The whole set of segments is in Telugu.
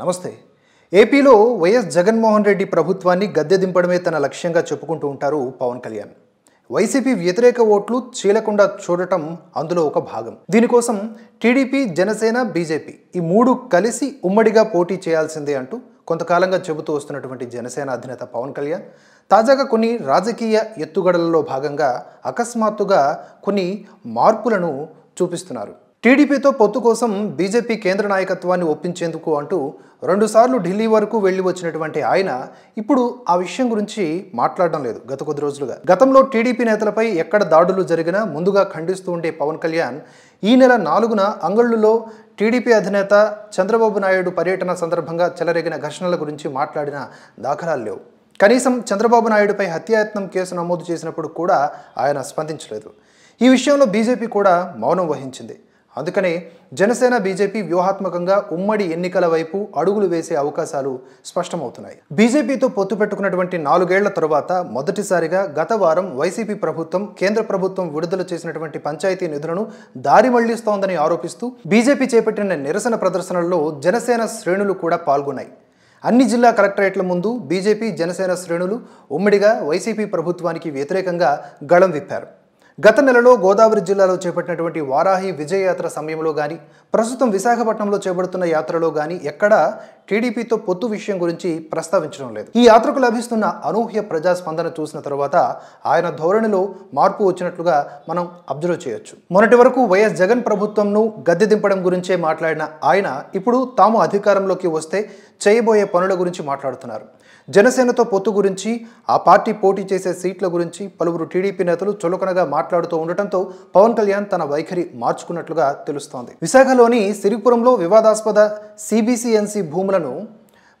నమస్తే ఏపీలో వైఎస్ జగన్మోహన్ రెడ్డి ప్రభుత్వాన్ని గద్దె దింపడమే తన లక్ష్యంగా చెప్పుకుంటూ ఉంటారు పవన్ కళ్యాణ్ వైసీపీ వ్యతిరేక ఓట్లు చీలకుండా చూడటం అందులో ఒక భాగం దీనికోసం టీడీపీ జనసేన బీజేపీ ఈ మూడు కలిసి ఉమ్మడిగా పోటీ చేయాల్సిందే అంటూ కొంతకాలంగా చెబుతూ వస్తున్నటువంటి జనసేన అధినేత పవన్ కళ్యాణ్ తాజాగా కొన్ని రాజకీయ ఎత్తుగడలలో భాగంగా అకస్మాత్తుగా కొన్ని మార్పులను చూపిస్తున్నారు టీడీపీతో పొత్తు కోసం బీజేపీ కేంద్ర నాయకత్వాన్ని ఒప్పించేందుకు అంటూ రెండుసార్లు ఢిల్లీ వరకు వెళ్ళి వచ్చినటువంటి ఆయన ఇప్పుడు ఆ విషయం గురించి మాట్లాడడం లేదు గత కొద్ది రోజులుగా గతంలో టీడీపీ నేతలపై ఎక్కడ దాడులు జరిగినా ముందుగా ఖండిస్తూ ఉండే పవన్ కళ్యాణ్ ఈ నెల నాలుగున అంగళ్ళులో టీడీపీ అధినేత చంద్రబాబు నాయుడు పర్యటన సందర్భంగా చెలరేగిన ఘర్షణల గురించి మాట్లాడిన దాఖలాలు లేవు కనీసం చంద్రబాబు నాయుడుపై హత్యాయత్నం కేసు నమోదు చేసినప్పుడు కూడా ఆయన స్పందించలేదు ఈ విషయంలో బీజేపీ కూడా మౌనం వహించింది అందుకనే జనసేన బీజేపీ వ్యూహాత్మకంగా ఉమ్మడి ఎన్నికల వైపు అడుగులు వేసే అవకాశాలు స్పష్టమవుతున్నాయి బీజేపీతో పొత్తు పెట్టుకున్నటువంటి నాలుగేళ్ల తరువాత మొదటిసారిగా గత వారం వైసీపీ ప్రభుత్వం కేంద్ర ప్రభుత్వం విడుదల చేసినటువంటి పంచాయతీ నిధులను దారి మళ్లిస్తోందని ఆరోపిస్తూ బీజేపీ చేపట్టిన నిరసన ప్రదర్శనల్లో జనసేన శ్రేణులు కూడా పాల్గొన్నాయి అన్ని జిల్లా కలెక్టరేట్ల ముందు బీజేపీ జనసేన శ్రేణులు ఉమ్మడిగా వైసీపీ ప్రభుత్వానికి వ్యతిరేకంగా గళం విప్పారు గత నెలలో గోదావరి జిల్లాలో చేపట్టినటువంటి వారాహి విజయయాత్ర సమయంలో కానీ ప్రస్తుతం విశాఖపట్నంలో చేపడుతున్న యాత్రలో కానీ ఎక్కడా టీడీపీతో పొత్తు విషయం గురించి ప్రస్తావించడం లేదు ఈ యాత్రకు లభిస్తున్న అనూహ్య ప్రజాస్పందన చూసిన తర్వాత ఆయన ధోరణిలో మార్పు వచ్చినట్లుగా మనం అబ్జర్వ్ చేయొచ్చు మొన్నటి వరకు వైఎస్ జగన్ ప్రభుత్వంను గద్దె దింపడం గురించే మాట్లాడిన ఆయన ఇప్పుడు తాము అధికారంలోకి వస్తే చేయబోయే పనుల గురించి మాట్లాడుతున్నారు జనసేనతో పొత్తు గురించి ఆ పార్టీ పోటీ చేసే సీట్ల గురించి పలువురు టీడీపీ నేతలు చులకనగా మాట్లాడుతూ ఉండటంతో పవన్ కళ్యాణ్ తన వైఖరి మార్చుకున్నట్లుగా తెలుస్తోంది విశాఖలోని సిరిపురంలో వివాదాస్పద సిబిసిఎన్సి భూములను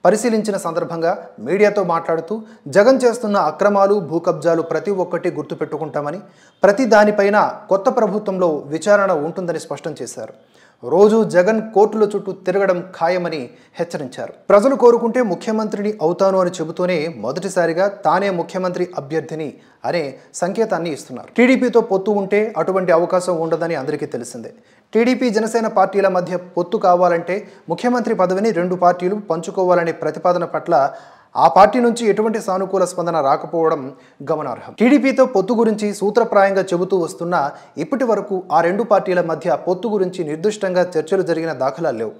పరిశీలించిన సందర్భంగా మీడియాతో మాట్లాడుతూ జగన్ చేస్తున్న అక్రమాలు భూకబ్జాలు ప్రతి ఒక్కటి గుర్తుపెట్టుకుంటామని ప్రతి దానిపైన కొత్త ప్రభుత్వంలో విచారణ ఉంటుందని స్పష్టం చేశారు రోజూ జగన్ కోర్టుల చుట్టూ తిరగడం ఖాయమని హెచ్చరించారు ప్రజలు కోరుకుంటే ముఖ్యమంత్రిని అవుతాను అని చెబుతూనే మొదటిసారిగా తానే ముఖ్యమంత్రి అభ్యర్థిని అనే సంకేతాన్ని ఇస్తున్నారు టీడీపీతో పొత్తు ఉంటే అటువంటి అవకాశం ఉండదని అందరికీ తెలిసిందే టీడీపీ జనసేన పార్టీల మధ్య పొత్తు కావాలంటే ముఖ్యమంత్రి పదవిని రెండు పార్టీలు పంచుకోవాలనే ప్రతిపాదన పట్ల ఆ పార్టీ నుంచి ఎటువంటి సానుకూల స్పందన రాకపోవడం గమనార్హం టీడీపీతో పొత్తు గురించి సూత్రప్రాయంగా చెబుతూ వస్తున్న ఇప్పటి వరకు ఆ రెండు పార్టీల మధ్య పొత్తు గురించి నిర్దిష్టంగా చర్చలు జరిగిన దాఖలాలు లేవు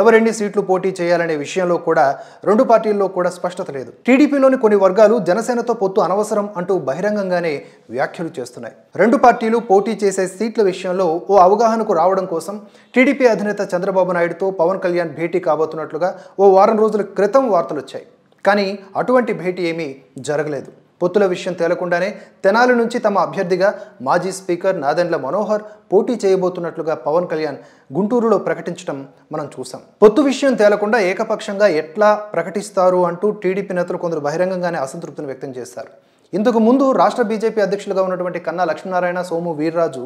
ఎవరెన్ని సీట్లు పోటీ చేయాలనే విషయంలో కూడా రెండు పార్టీల్లో కూడా స్పష్టత లేదు టీడీపీలోని కొన్ని వర్గాలు జనసేనతో పొత్తు అనవసరం అంటూ బహిరంగంగానే వ్యాఖ్యలు చేస్తున్నాయి రెండు పార్టీలు పోటీ చేసే సీట్ల విషయంలో ఓ అవగాహనకు రావడం కోసం టీడీపీ అధినేత చంద్రబాబు నాయుడుతో పవన్ కళ్యాణ్ భేటీ కాబోతున్నట్లుగా ఓ వారం రోజుల క్రితం వార్తలు వచ్చాయి కానీ అటువంటి భేటీ ఏమీ జరగలేదు పొత్తుల విషయం తేలకుండానే తెనాలి నుంచి తమ అభ్యర్థిగా మాజీ స్పీకర్ నాదెండ్ల మనోహర్ పోటీ చేయబోతున్నట్లుగా పవన్ కళ్యాణ్ గుంటూరులో ప్రకటించడం మనం చూసాం పొత్తు విషయం తేలకుండా ఏకపక్షంగా ఎట్లా ప్రకటిస్తారు అంటూ టీడీపీ నేతలు కొందరు బహిరంగంగానే అసంతృప్తిని వ్యక్తం చేశారు ఇంతకు ముందు రాష్ట్ర బీజేపీ అధ్యక్షులుగా ఉన్నటువంటి కన్నా లక్ష్మీనారాయణ సోము వీర్రాజు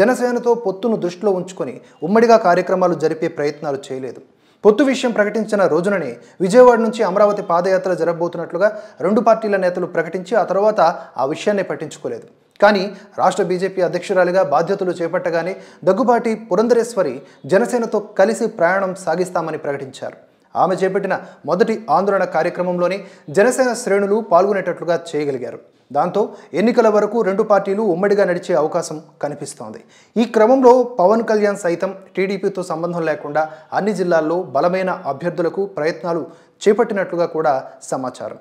జనసేనతో పొత్తును దృష్టిలో ఉంచుకొని ఉమ్మడిగా కార్యక్రమాలు జరిపే ప్రయత్నాలు చేయలేదు పొత్తు విషయం ప్రకటించిన రోజుననే విజయవాడ నుంచి అమరావతి పాదయాత్ర జరగబోతున్నట్లుగా రెండు పార్టీల నేతలు ప్రకటించి ఆ తర్వాత ఆ విషయాన్ని పట్టించుకోలేదు కానీ రాష్ట్ర బీజేపీ అధ్యక్షురాలిగా బాధ్యతలు చేపట్టగానే దగ్గుబాటి పురంధరేశ్వరి జనసేనతో కలిసి ప్రయాణం సాగిస్తామని ప్రకటించారు ఆమె చేపట్టిన మొదటి ఆందోళన కార్యక్రమంలోనే జనసేన శ్రేణులు పాల్గొనేటట్లుగా చేయగలిగారు దాంతో ఎన్నికల వరకు రెండు పార్టీలు ఉమ్మడిగా నడిచే అవకాశం కనిపిస్తోంది ఈ క్రమంలో పవన్ కళ్యాణ్ సైతం టీడీపీతో సంబంధం లేకుండా అన్ని జిల్లాల్లో బలమైన అభ్యర్థులకు ప్రయత్నాలు చేపట్టినట్లుగా కూడా సమాచారం